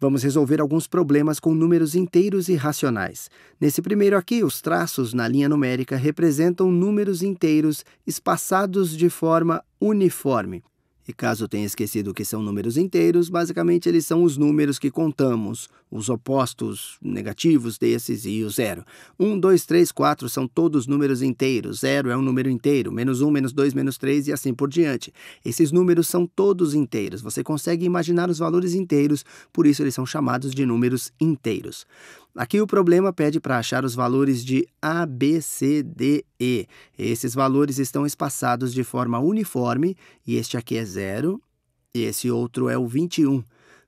Vamos resolver alguns problemas com números inteiros e racionais. Nesse primeiro aqui, os traços na linha numérica representam números inteiros espaçados de forma uniforme. E caso tenha esquecido que são números inteiros, basicamente eles são os números que contamos, os opostos negativos desses e o zero. 1, 2, 3, 4 são todos números inteiros, zero é um número inteiro, menos 1, menos 2, menos 3 e assim por diante. Esses números são todos inteiros, você consegue imaginar os valores inteiros, por isso eles são chamados de números inteiros. Aqui o problema pede para achar os valores de A, B, C, D, E. Esses valores estão espaçados de forma uniforme e este aqui é 0 e esse outro é o 21.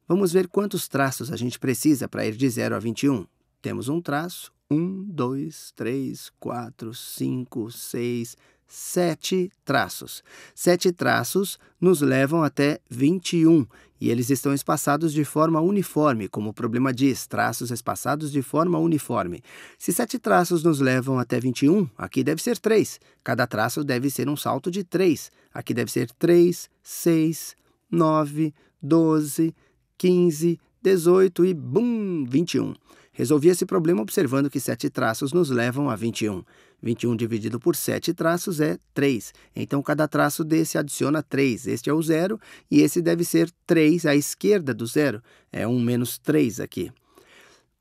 Vamos ver quantos traços a gente precisa para ir de 0 a 21. Temos um traço, 1, 2, 3, 4, 5, 6, sete traços. Sete traços nos levam até 21 e eles estão espaçados de forma uniforme, como o problema diz, traços espaçados de forma uniforme. Se sete traços nos levam até 21, aqui deve ser 3. Cada traço deve ser um salto de 3. Aqui deve ser 3, 6, 9, 12, 15, 18 e bum, 21. Resolvi esse problema observando que sete traços nos levam a 21. 21 dividido por 7 traços é 3. Então, cada traço desse adiciona 3. Este é o zero e esse deve ser 3 à esquerda do zero. É 1 menos 3 aqui.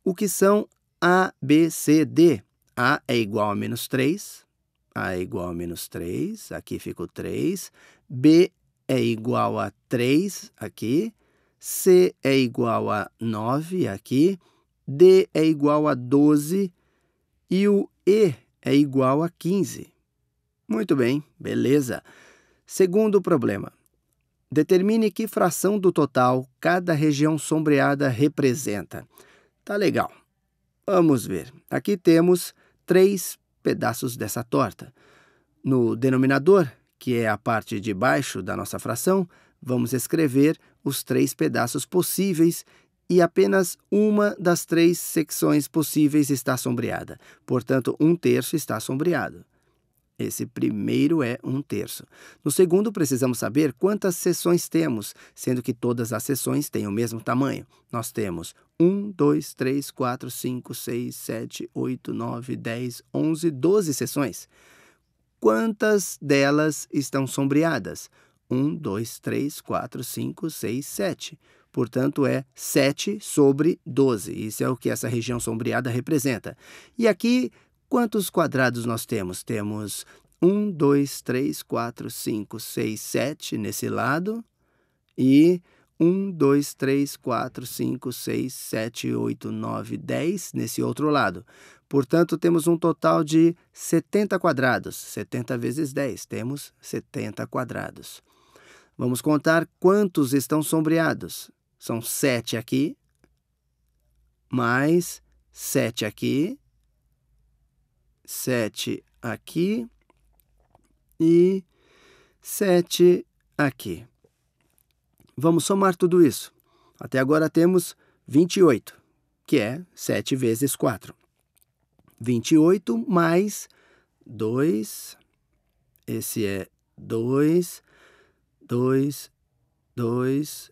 O que são A, B, C, D? A é igual a menos 3. A é igual a menos 3. Aqui fica o 3. B é igual a 3 aqui. C é igual a 9 aqui. D é igual a 12. E o E é igual a 15. Muito bem, beleza. Segundo problema. Determine que fração do total cada região sombreada representa. Tá legal. Vamos ver. Aqui temos três pedaços dessa torta. No denominador, que é a parte de baixo da nossa fração, vamos escrever os três pedaços possíveis e apenas uma das três secções possíveis está sombreada. Portanto, um terço está sombreado. Esse primeiro é um terço. No segundo, precisamos saber quantas seções temos, sendo que todas as seções têm o mesmo tamanho. Nós temos 1, 2, 3, 4, 5, 6, 7, 8, 9, 10, 11, 12 seções. Quantas delas estão sombreadas? 1, 2, 3, 4, 5, 6, 7 portanto, é 7 sobre 12. Isso é o que essa região sombreada representa. E aqui, quantos quadrados nós temos? Temos 1, 2, 3, 4, 5, 6, 7 nesse lado e 1, 2, 3, 4, 5, 6, 7, 8, 9, 10 nesse outro lado. Portanto, temos um total de 70 quadrados. 70 vezes 10, temos 70 quadrados. Vamos contar quantos estão sombreados. São sete aqui, mais sete aqui, sete aqui e sete aqui. Vamos somar tudo isso. Até agora temos 28, que é 7 vezes 4. 28 mais 2, esse é 2, 2, 2,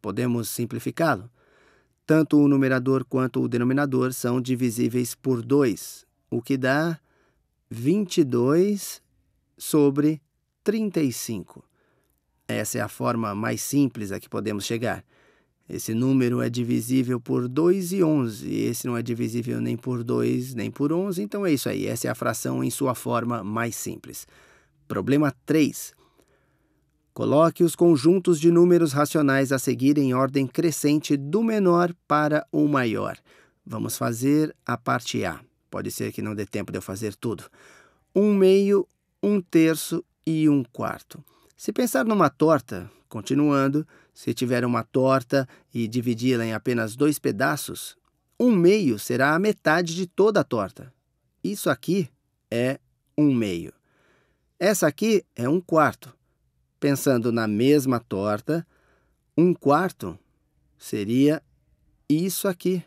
Podemos simplificá-lo. Tanto o numerador quanto o denominador são divisíveis por 2, o que dá 22 sobre 35. Essa é a forma mais simples a que podemos chegar. Esse número é divisível por 2 e 11. Esse não é divisível nem por 2 nem por 11. Então é isso aí. Essa é a fração em sua forma mais simples. Problema 3. Coloque os conjuntos de números racionais a seguir em ordem crescente do menor para o maior. Vamos fazer a parte A. Pode ser que não dê tempo de eu fazer tudo. Um meio, um terço e um quarto. Se pensar numa torta, continuando, se tiver uma torta e dividi-la em apenas dois pedaços, um meio será a metade de toda a torta. Isso aqui é um meio. Essa aqui é um quarto. Pensando na mesma torta, um quarto seria isso aqui.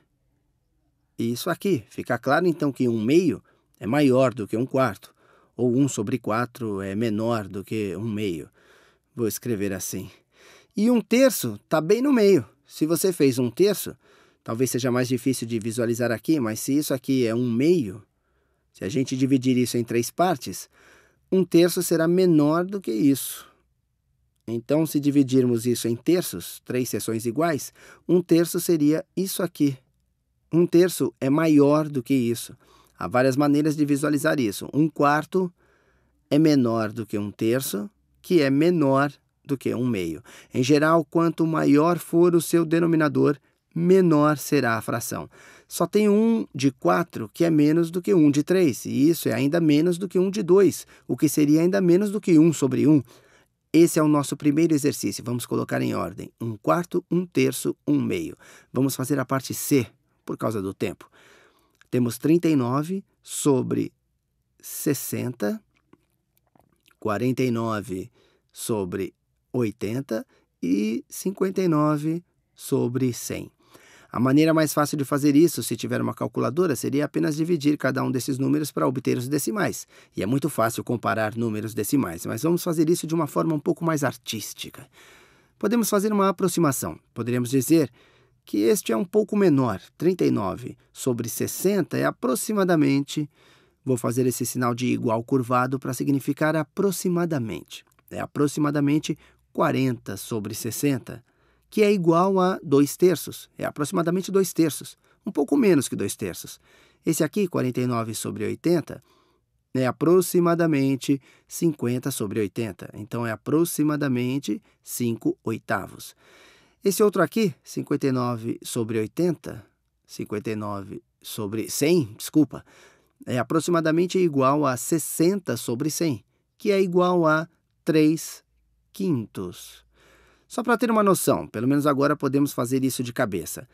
Isso aqui. Fica claro então que um meio é maior do que um quarto, ou um sobre quatro é menor do que um meio. Vou escrever assim. E um terço está bem no meio. Se você fez um terço, talvez seja mais difícil de visualizar aqui, mas se isso aqui é um meio, se a gente dividir isso em três partes, um terço será menor do que isso. Então, se dividirmos isso em terços, três seções iguais, um terço seria isso aqui. Um terço é maior do que isso. Há várias maneiras de visualizar isso. Um quarto é menor do que um terço, que é menor do que um meio. Em geral, quanto maior for o seu denominador, menor será a fração. Só tem um de quatro que é menos do que um de três. e isso é ainda menos do que um de dois, o que seria ainda menos do que um sobre Um. Esse é o nosso primeiro exercício. Vamos colocar em ordem: um quarto, um terço, um meio. Vamos fazer a parte C, por causa do tempo. Temos 39 sobre 60, 49 sobre 80 e 59 sobre 100. A maneira mais fácil de fazer isso, se tiver uma calculadora, seria apenas dividir cada um desses números para obter os decimais. E é muito fácil comparar números decimais, mas vamos fazer isso de uma forma um pouco mais artística. Podemos fazer uma aproximação. Poderíamos dizer que este é um pouco menor, 39 sobre 60 é aproximadamente. Vou fazer esse sinal de igual curvado para significar aproximadamente. É aproximadamente 40 sobre 60 que é igual a 2 terços, é aproximadamente 2 terços, um pouco menos que 2 terços. Esse aqui, 49 sobre 80, é aproximadamente 50 sobre 80. Então, é aproximadamente 5 oitavos. Esse outro aqui, 59 sobre 80, 59 sobre 100, desculpa, é aproximadamente igual a 60 sobre 100, que é igual a 3 quintos. Só para ter uma noção, pelo menos agora podemos fazer isso de cabeça.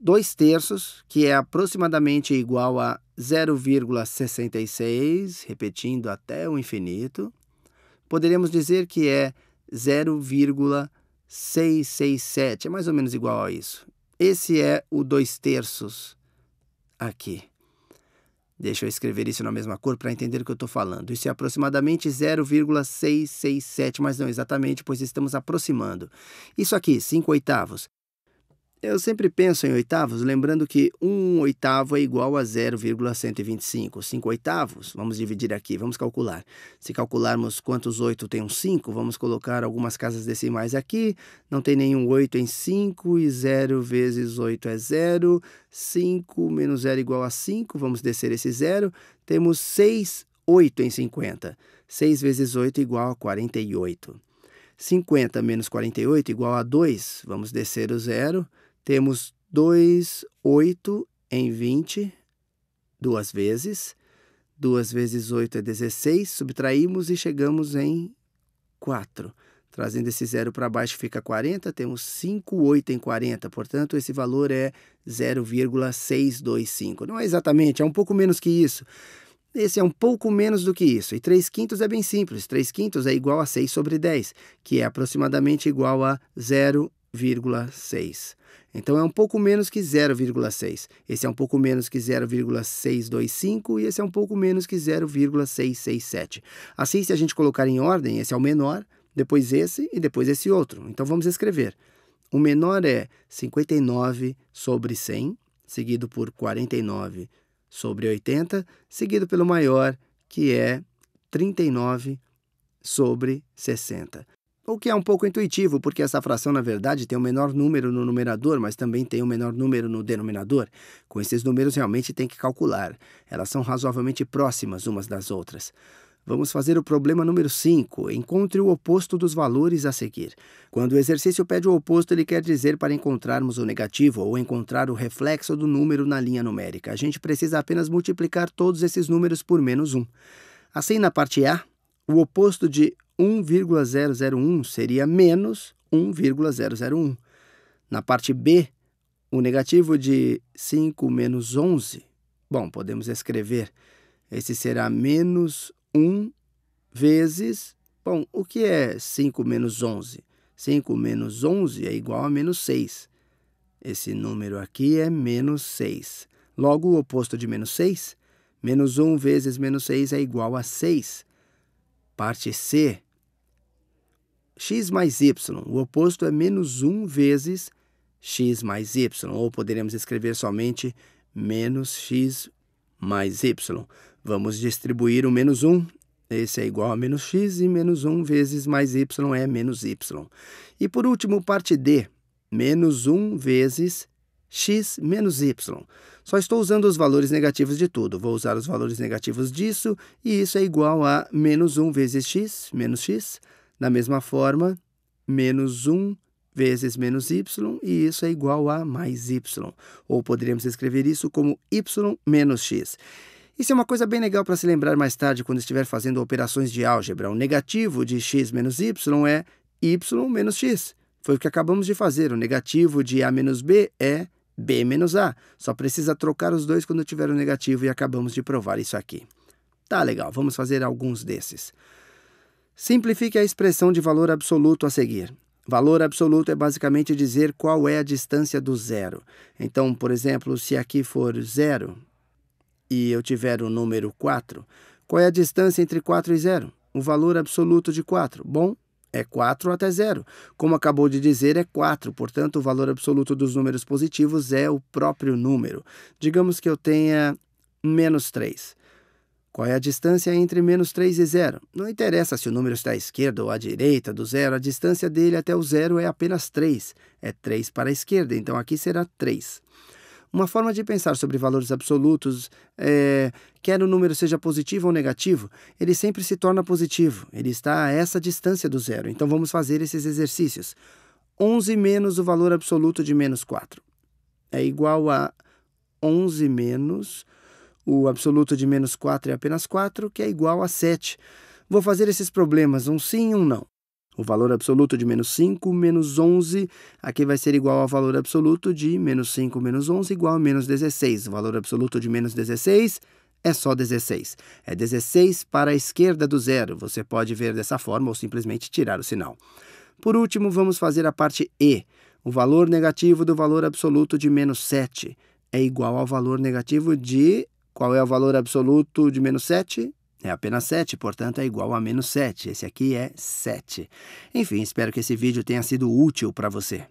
2 terços, que é aproximadamente igual a 0,66, repetindo até o infinito, poderíamos dizer que é 0,667, é mais ou menos igual a isso. Esse é o 2 terços aqui. Deixa eu escrever isso na mesma cor para entender o que eu estou falando. Isso é aproximadamente 0,667, mas não exatamente, pois estamos aproximando. Isso aqui, 5 oitavos, eu sempre penso em oitavos, lembrando que 1 oitavo é igual a 0,125. 5 oitavos, vamos dividir aqui, vamos calcular. Se calcularmos quantos 8 tem um 5, vamos colocar algumas casas decimais aqui. Não tem nenhum 8 em 5 e 0 vezes 8 é 0. 5 menos 0 é igual a 5, vamos descer esse 0. Temos 6 8 em 50. 6 vezes 8 é igual a 48. 50 menos 48 é igual a 2, vamos descer o 0. Temos 2, 8 em 20, duas vezes. 2 vezes 8 é 16, subtraímos e chegamos em 4. Trazendo esse zero para baixo fica 40, temos 5, 8 em 40, portanto esse valor é 0,625. Não é exatamente, é um pouco menos que isso. Esse é um pouco menos do que isso. E 3 quintos é bem simples. 3 quintos é igual a 6 sobre 10, que é aproximadamente igual a 0,1. 0,6. Então é um pouco menos que 0,6. Esse é um pouco menos que 0,625 e esse é um pouco menos que 0,667. Assim, se a gente colocar em ordem, esse é o menor, depois esse e depois esse outro. Então vamos escrever. O menor é 59 sobre 100, seguido por 49 sobre 80, seguido pelo maior, que é 39 sobre 60. O que é um pouco intuitivo, porque essa fração, na verdade, tem o menor número no numerador, mas também tem o menor número no denominador. Com esses números, realmente tem que calcular. Elas são razoavelmente próximas umas das outras. Vamos fazer o problema número 5. Encontre o oposto dos valores a seguir. Quando o exercício pede o oposto, ele quer dizer para encontrarmos o negativo ou encontrar o reflexo do número na linha numérica. A gente precisa apenas multiplicar todos esses números por menos 1. Um. Assim, na parte A, o oposto de 1,001 seria menos 1,001. Na parte B, o negativo de 5 menos 11, bom, podemos escrever, esse será menos 1 vezes, bom, o que é 5 menos 11? 5 menos 11 é igual a menos 6. Esse número aqui é menos 6. Logo, o oposto de menos 6, menos 1 vezes menos 6 é igual a 6. Parte C, x mais y, o oposto é menos 1 vezes x mais y, ou poderemos escrever somente menos x mais y. Vamos distribuir o menos 1 esse é igual a menos x e menos 1 vezes mais y é menos y. E por último, parte D, menos 1 vezes x menos y. Só estou usando os valores negativos de tudo. Vou usar os valores negativos disso e isso é igual a menos 1 vezes x menos x da mesma forma, menos 1 vezes menos y, e isso é igual a mais y. Ou poderíamos escrever isso como y menos x. Isso é uma coisa bem legal para se lembrar mais tarde quando estiver fazendo operações de álgebra. O negativo de x menos y é y menos x. Foi o que acabamos de fazer. O negativo de a menos b é b menos a. Só precisa trocar os dois quando tiver o negativo e acabamos de provar isso aqui. Tá legal, vamos fazer alguns desses. Simplifique a expressão de valor absoluto a seguir. Valor absoluto é basicamente dizer qual é a distância do zero. Então, por exemplo, se aqui for zero e eu tiver o número 4, qual é a distância entre 4 e zero? O valor absoluto de 4. Bom, é 4 até zero. Como acabou de dizer, é 4, portanto, o valor absoluto dos números positivos é o próprio número. Digamos que eu tenha menos 3. Qual é a distância entre menos 3 e zero? Não interessa se o número está à esquerda ou à direita do zero, a distância dele até o zero é apenas 3. É 3 para a esquerda, então aqui será 3. Uma forma de pensar sobre valores absolutos é, quer o número seja positivo ou negativo, ele sempre se torna positivo, ele está a essa distância do zero. Então vamos fazer esses exercícios. 11 menos o valor absoluto de menos 4 é igual a 11 menos o absoluto de menos 4 é apenas 4, que é igual a 7. Vou fazer esses problemas, um sim e um não. O valor absoluto de menos 5 menos 11, aqui vai ser igual ao valor absoluto de menos 5 menos 11, igual a menos 16. O valor absoluto de menos 16 é só 16. É 16 para a esquerda do zero. Você pode ver dessa forma ou simplesmente tirar o sinal. Por último, vamos fazer a parte E. O valor negativo do valor absoluto de menos 7 é igual ao valor negativo de qual é o valor absoluto de menos 7? É apenas 7, portanto é igual a menos 7. Esse aqui é 7. Enfim, espero que esse vídeo tenha sido útil para você.